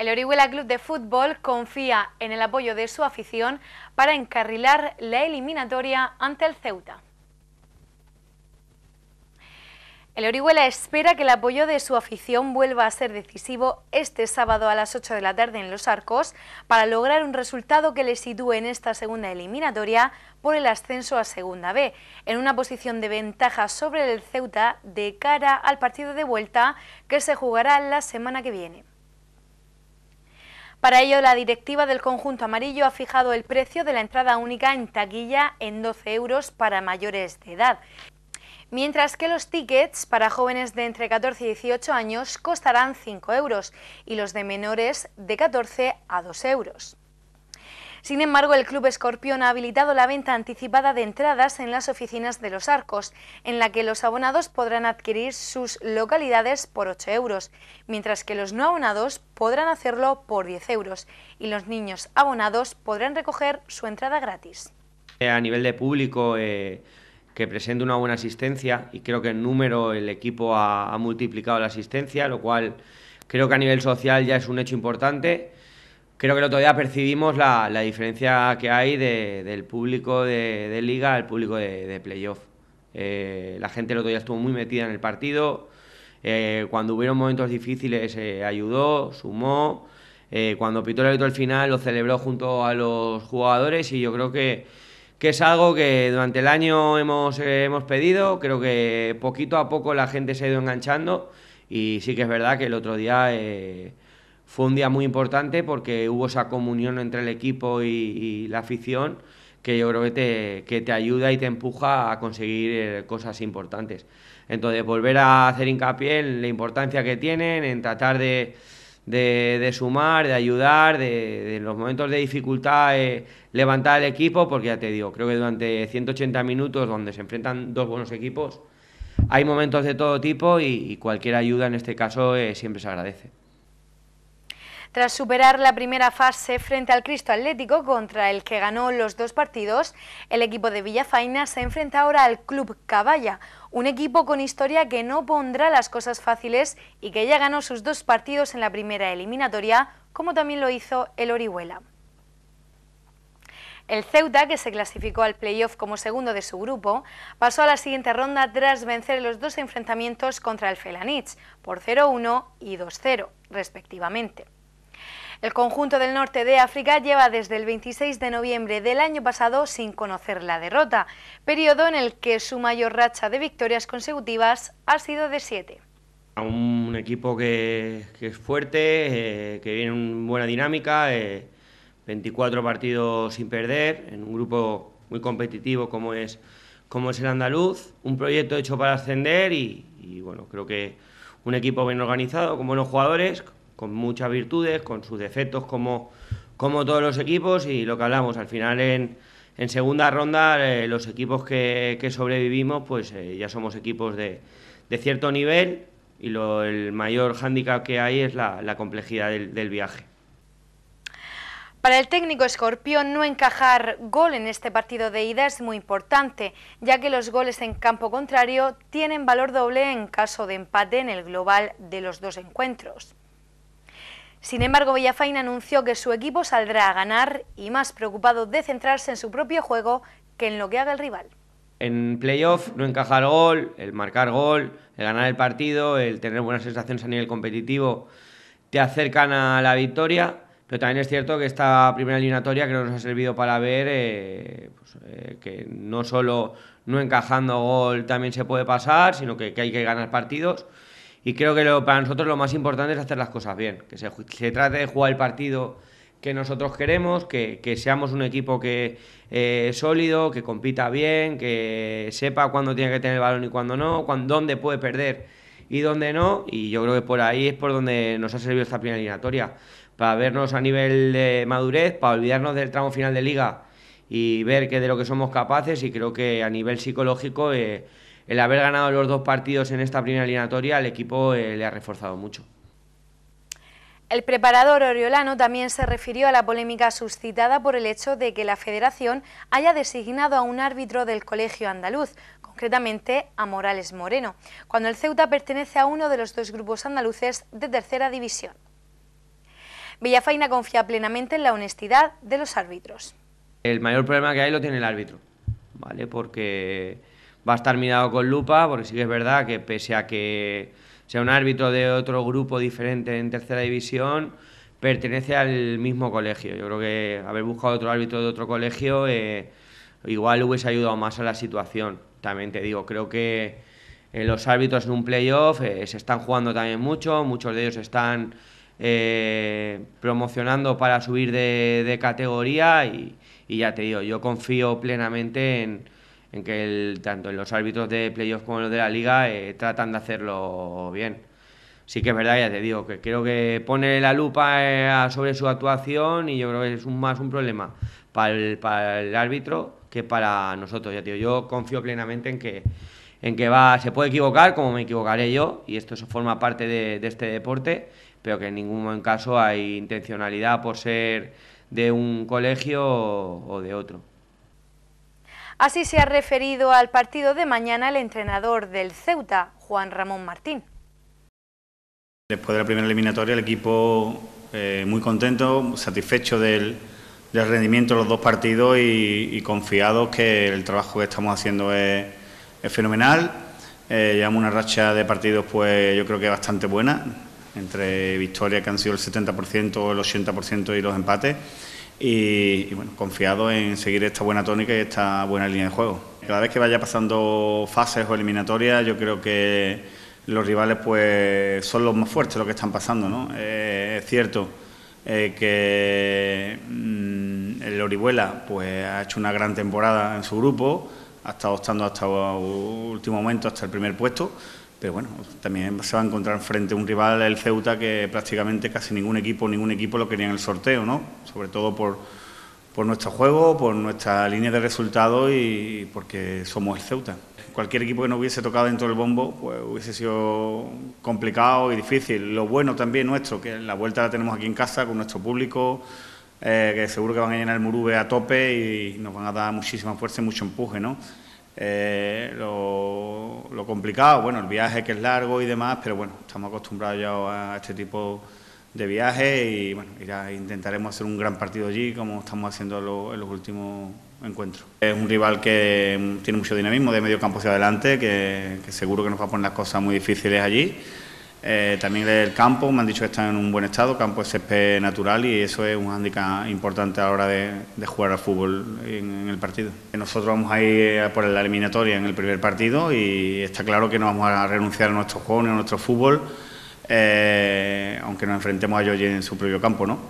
El Orihuela Club de Fútbol confía en el apoyo de su afición para encarrilar la eliminatoria ante el Ceuta. El Orihuela espera que el apoyo de su afición vuelva a ser decisivo este sábado a las 8 de la tarde en Los Arcos para lograr un resultado que le sitúe en esta segunda eliminatoria por el ascenso a Segunda B, en una posición de ventaja sobre el Ceuta de cara al partido de vuelta que se jugará la semana que viene. Para ello, la directiva del conjunto amarillo ha fijado el precio de la entrada única en taquilla en 12 euros para mayores de edad, mientras que los tickets para jóvenes de entre 14 y 18 años costarán 5 euros y los de menores de 14 a 2 euros. Sin embargo, el Club Escorpión ha habilitado la venta anticipada de entradas en las oficinas de los arcos, en la que los abonados podrán adquirir sus localidades por 8 euros, mientras que los no abonados podrán hacerlo por 10 euros y los niños abonados podrán recoger su entrada gratis. Eh, a nivel de público, eh, que presenta una buena asistencia y creo que en número el equipo ha multiplicado la asistencia, lo cual creo que a nivel social ya es un hecho importante creo que el otro día percibimos la, diferencia que hay del público de, liga al público de, de playoff. Eh, la gente el otro día estuvo muy metida en el partido, eh, cuando hubieron momentos difíciles eh, ayudó, sumó, cuando pitó el árbitro al final lo celebró junto a los jugadores y yo creo que, que es algo que durante el año hemos, hemos pedido, creo que poquito a poco la gente se ha ido enganchando y sí que es verdad que el otro día fue un día muy importante porque hubo esa comunión entre el equipo y, la afición que yo creo que te, que te, ayuda y te empuja a conseguir eh, cosas importantes. Entonces, volver a hacer hincapié en la importancia que tienen, en tratar de, sumar, de ayudar, de, los momentos de dificultad, eh, levantar el equipo, porque ya te digo, creo que durante 180 minutos donde se enfrentan dos buenos equipos, hay momentos de todo tipo y, cualquier ayuda en este caso eh, siempre se agradece. Tras superar la primera fase frente al Cristo Atlético, contra el que ganó los dos partidos, el equipo de Villafaina se enfrenta ahora al Club Caballa, un equipo con historia que no pondrá las cosas fáciles y que ya ganó sus dos partidos en la primera eliminatoria, como también lo hizo el Orihuela. El Ceuta, que se clasificó al playoff como segundo de su grupo, pasó a la siguiente ronda tras vencer los dos enfrentamientos contra el Felanich, por 0-1 y 2-0, respectivamente. El conjunto del norte de África lleva desde el 26 de noviembre del año pasado sin conocer la derrota, periodo en el que su mayor racha de victorias consecutivas ha sido de siete. Un equipo que, es fuerte, eh, que viene en buena dinámica, 24 eh, partidos sin perder, en un grupo muy competitivo como es, como es el andaluz, un proyecto hecho para ascender y, y bueno, creo que un equipo bien organizado, con buenos jugadores, con muchas virtudes, con sus defectos como, como todos los equipos y lo que hablamos, al final en, segunda ronda eh, los equipos que, que sobrevivimos pues eh, ya somos equipos de, cierto nivel y lo, el mayor hándicap que hay es la, complejidad del, del viaje. Para el técnico escorpión no encajar gol en este partido de ida es muy importante, ya que los goles en campo contrario tienen valor doble en caso de empate en el global de los dos encuentros. Sin embargo, Villafain anunció que su equipo saldrá a ganar y más preocupado de centrarse en su propio juego que en lo que haga el rival. En playoff, no encajar gol, el marcar gol, el ganar el partido, el tener buenas sensaciones a nivel competitivo, te acercan a la victoria. Pero también es cierto que esta primera eliminatoria que nos ha servido para ver eh, pues, eh, que no solo no encajando gol también se puede pasar, sino que, que hay que ganar partidos. Y creo que para nosotros lo más importante es hacer las cosas bien, que se, trate de jugar el partido que nosotros queremos, que, seamos un equipo que eh, sólido, que compita bien, que sepa cuándo tiene que tener el balón y cuándo no, cuándo, dónde puede perder y dónde no. Y yo creo que por ahí es por donde nos ha servido esta primera eliminatoria, para vernos a nivel de madurez, para olvidarnos del tramo final de liga y ver que de lo que somos capaces y creo que a nivel psicológico... Eh, el haber ganado los dos partidos en esta primera eliminatoria al equipo eh, le ha reforzado mucho. El preparador oriolano también se refirió a la polémica suscitada por el hecho de que la federación haya designado a un árbitro del colegio andaluz, concretamente a Morales Moreno, cuando el Ceuta pertenece a uno de los dos grupos andaluces de tercera división. Villafaina confía plenamente en la honestidad de los árbitros. El mayor problema que hay lo tiene el árbitro, ¿vale? Porque va a estar mirado con lupa, porque sí que es verdad que pese a que sea un árbitro de otro grupo diferente en tercera división, pertenece al mismo colegio. Yo creo que haber buscado otro árbitro de otro colegio eh, igual hubiese ayudado más a la situación. También te digo, creo que eh, los árbitros en un playoff eh, se están jugando también mucho, muchos de ellos están promocionando para subir de, de categoría y, y ya te digo, yo confío plenamente en en que el, tanto los árbitros de playoff como los de la liga eh, tratan de hacerlo bien. Sí que es verdad, ya te digo, que creo que pone la lupa eh, sobre su actuación y yo creo que es un, más un problema para el, árbitro que para nosotros. Ya yo confío plenamente en que, en que va, se puede equivocar como me equivocaré yo y esto forma parte de este deporte, pero que en ningún caso hay intencionalidad por ser de un colegio o de otro. Así se ha referido al partido de mañana el entrenador del Ceuta, Juan Ramón Martín. Después de la primera eliminatoria, el equipo eh, muy contento, satisfecho del, rendimiento de los dos partidos y, confiado confiados que el trabajo que estamos haciendo es, fenomenal. Eh, llevamos una racha de partidos, pues yo creo que bastante buena, entre victorias que han sido el 70%, el 80% y los empates y, bueno, confiado en seguir esta buena tónica y esta buena línea de juego. Cada vez que vaya pasando fases o eliminatorias, yo creo que los rivales pues son los más fuertes los que están pasando, ¿no? Eh, es cierto eh, que mm, el Orihuela pues ha hecho una gran temporada en su grupo, ha estado estando hasta el último momento, hasta el primer puesto, pero este, bueno, también se va a encontrar frente a un rival, el Ceuta, que prácticamente casi ningún equipo, ningún equipo lo quería en el sorteo, ¿no? Sobre todo por, por nuestro juego, por nuestra línea de resultados y porque somos el Ceuta. Cualquier equipo que nos hubiese tocado dentro del bombo pues, hubiese sido complicado y difícil. Lo bueno también nuestro, que la vuelta la tenemos aquí en casa con nuestro público, eh, que seguro que van a llenar el Murube a tope y nos van a dar muchísima fuerza y mucho empuje, ¿no? Eh, lo, complicado, bueno, el viaje que es largo y demás, pero bueno, estamos acostumbrados ya a este tipo de viajes y bueno, intentaremos hacer un gran partido allí como estamos haciendo en los últimos encuentros. Es un rival que mm, tiene mucho dinamismo de medio campo hacia adelante, que seguro que nos va a poner las cosas muy difíciles allí. Eh, también el campo, me han dicho que está en un buen estado, campo es natural y eso es un hándicap importante a la hora de, jugar al fútbol en, el partido. Nosotros vamos a ir eh, por la eliminatoria en el primer partido y está claro que no vamos a renunciar a nuestro juego ni a nuestro fútbol, eh, aunque nos enfrentemos a ellos en su propio campo, ¿no?